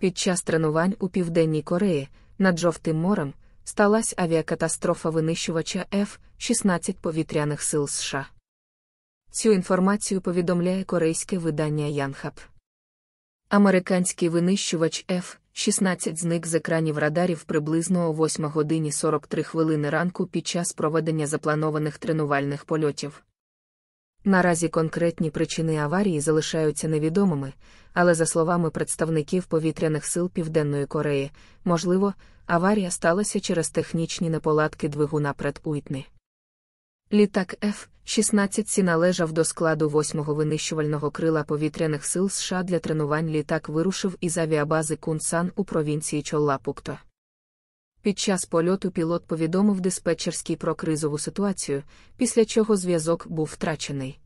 Під час тренувань у Південній Кореї над Жовтим морем сталася авіакатастрофа винищувача F-16 повітряних сил США. Цю інформацію повідомляє корейське видання Янхаб. Американський винищувач F-16 зник з екранів радарів приблизно о 8 годині 43 хвилини ранку під час проведення запланованих тренувальних польотів. Наразі конкретні причини аварії залишаються невідомими, але, за словами представників повітряних сил Південної Кореї, можливо, аварія сталася через технічні неполадки двигуна предуйтни. Літак f 16 належав до складу 8-го винищувального крила повітряних сил США для тренувань літак вирушив із авіабази Кунсан у провінції Чоллапукто. Під час польоту пілот повідомив диспетчерський про кризову ситуацію, після чого зв'язок був втрачений.